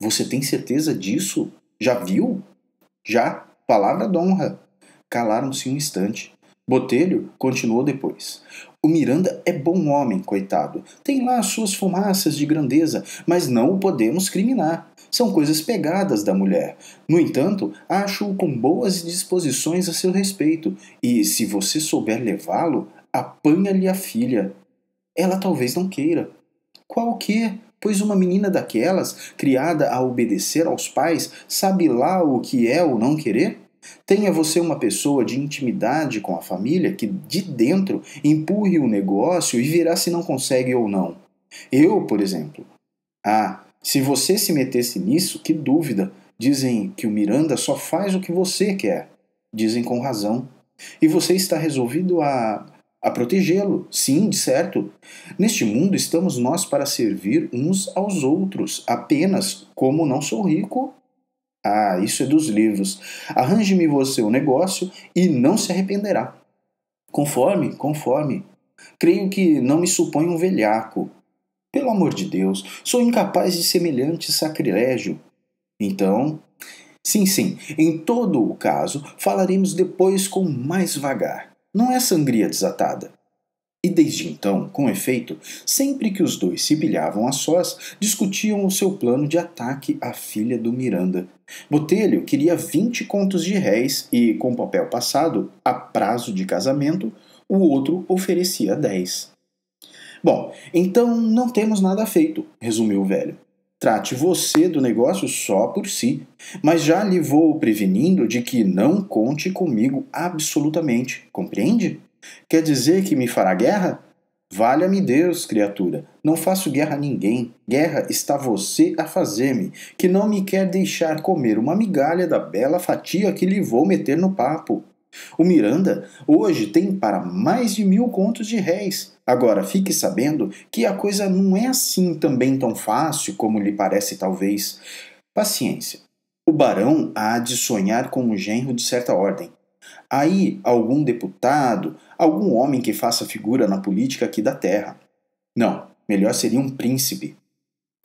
Você tem certeza disso? Já viu? Já? Palavra d'honra. Calaram-se um instante. Botelho continuou depois. O Miranda é bom homem, coitado. Tem lá suas fumaças de grandeza, mas não o podemos criminar. São coisas pegadas da mulher. No entanto, acho-o com boas disposições a seu respeito, e se você souber levá-lo, apanha-lhe a filha. Ela talvez não queira. Qual que? Pois uma menina daquelas, criada a obedecer aos pais, sabe lá o que é ou não querer? Tenha você uma pessoa de intimidade com a família que de dentro empurre o negócio e verá se não consegue ou não. Eu, por exemplo. Ah, se você se metesse nisso, que dúvida. Dizem que o Miranda só faz o que você quer. Dizem com razão. E você está resolvido a a protegê-lo, sim, de certo. Neste mundo estamos nós para servir uns aos outros, apenas como não sou rico. Ah, isso é dos livros. Arranje-me você um negócio e não se arrependerá. Conforme, conforme. Creio que não me supõe um velhaco. Pelo amor de Deus, sou incapaz de semelhante sacrilégio. Então, sim, sim, em todo o caso, falaremos depois com mais vagar não é sangria desatada. E desde então, com efeito, sempre que os dois se bilhavam a sós, discutiam o seu plano de ataque à filha do Miranda. Botelho queria 20 contos de réis e, com papel passado, a prazo de casamento, o outro oferecia 10. Bom, então não temos nada feito, resumiu o velho. Trate você do negócio só por si, mas já lhe vou prevenindo de que não conte comigo absolutamente, compreende? Quer dizer que me fará guerra? Valha-me Deus, criatura, não faço guerra a ninguém. Guerra está você a fazer-me, que não me quer deixar comer uma migalha da bela fatia que lhe vou meter no papo. O Miranda hoje tem para mais de mil contos de réis. Agora, fique sabendo que a coisa não é assim também tão fácil como lhe parece, talvez. Paciência. O barão há de sonhar com um genro de certa ordem. Aí, algum deputado, algum homem que faça figura na política aqui da terra. Não, melhor seria um príncipe.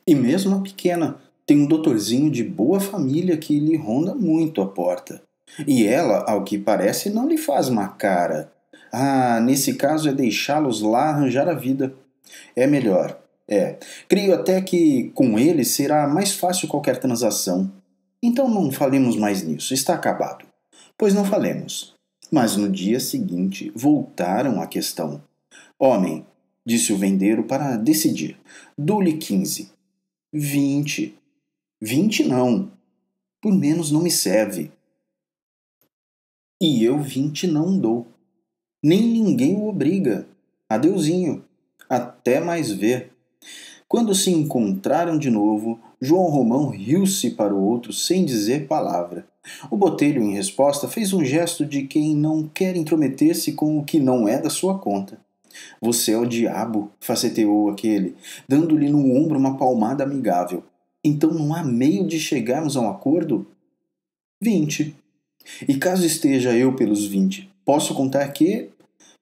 E mesmo a pequena tem um doutorzinho de boa família que lhe ronda muito a porta. E ela, ao que parece, não lhe faz má cara. Ah, nesse caso é deixá-los lá arranjar a vida. É melhor. É. Creio até que com ele será mais fácil qualquer transação. Então não falemos mais nisso, está acabado. Pois não falemos. Mas no dia seguinte voltaram à questão. Homem, disse o vendeiro para decidir, dou-lhe quinze. Vinte. Vinte não. Por menos não me serve. E eu vinte não dou. Nem ninguém o obriga. Adeusinho. Até mais ver. Quando se encontraram de novo, João Romão riu-se para o outro sem dizer palavra. O Botelho, em resposta, fez um gesto de quem não quer intrometer-se com o que não é da sua conta. Você é o diabo, faceteou aquele, dando-lhe no ombro uma palmada amigável. Então não há meio de chegarmos a um acordo? Vinte, e caso esteja eu pelos 20, posso contar que,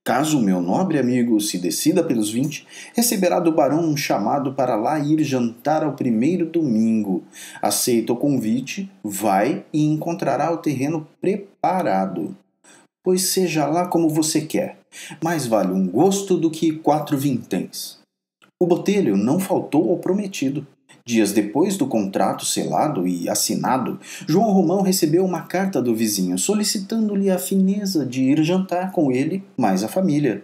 caso o meu nobre amigo se decida pelos 20, receberá do barão um chamado para lá ir jantar ao primeiro domingo. Aceita o convite, vai e encontrará o terreno preparado. Pois seja lá como você quer, mais vale um gosto do que quatro vinténs. O botelho não faltou ao prometido. Dias depois do contrato selado e assinado, João Romão recebeu uma carta do vizinho solicitando-lhe a fineza de ir jantar com ele mais a família.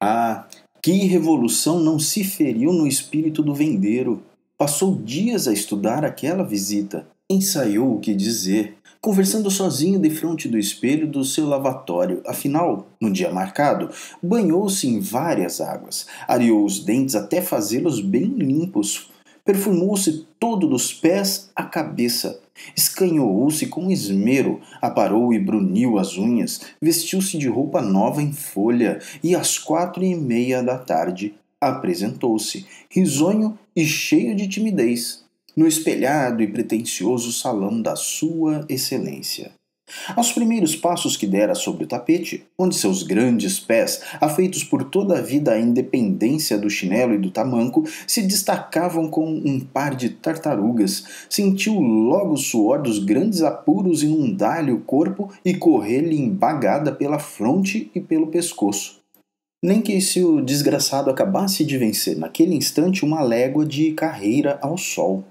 Ah, que revolução não se feriu no espírito do vendeiro! Passou dias a estudar aquela visita, ensaiou o que dizer, conversando sozinho de frente do espelho do seu lavatório. Afinal, no dia marcado, banhou-se em várias águas, areou os dentes até fazê-los bem limpos, perfumou-se todo dos pés à cabeça, escanhoou-se com esmero, aparou e bruniu as unhas, vestiu-se de roupa nova em folha e às quatro e meia da tarde apresentou-se, risonho e cheio de timidez, no espelhado e pretensioso salão da Sua Excelência. Aos primeiros passos que dera sobre o tapete, onde seus grandes pés, afeitos por toda a vida à independência do chinelo e do tamanco, se destacavam como um par de tartarugas, sentiu logo o suor dos grandes apuros inundar-lhe o corpo e correr-lhe embagada pela fronte e pelo pescoço. Nem que se o desgraçado acabasse de vencer naquele instante uma légua de carreira ao sol.